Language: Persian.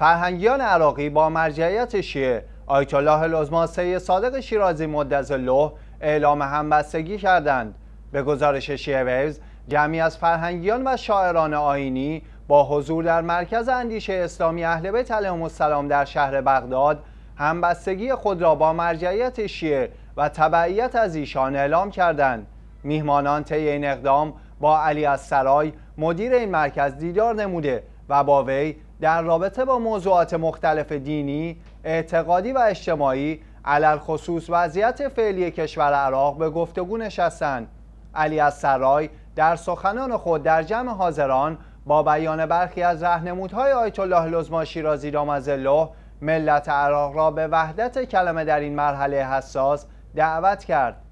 فرهنگیان عراقی با مرجعیت شیعه آیت الله العظما صادق شیرازی مدز له اعلام همبستگی کردند به گزارش شیعه ویوز جمعی از فرهنگیان و شاعران آینی با حضور در مرکز اندیشه اسلامی اهل بیت علیهم السلام در شهر بغداد همبستگی خود را با مرجعیت شیعه و تبعیت از ایشان اعلام کردند میهمانان طی این اقدام با علی از سرای مدیر این مرکز دیدار نموده و با وی در رابطه با موضوعات مختلف دینی، اعتقادی و اجتماعی علل خصوص وضعیت فعلی کشور عراق به گفتگو نشستند. علی از سرای در سخنان خود در جمع حاضران با بیان برخی از رهنمودهای آیت الله لزما شیرازی دامزله الله ملت عراق را به وحدت کلمه در این مرحله حساس دعوت کرد.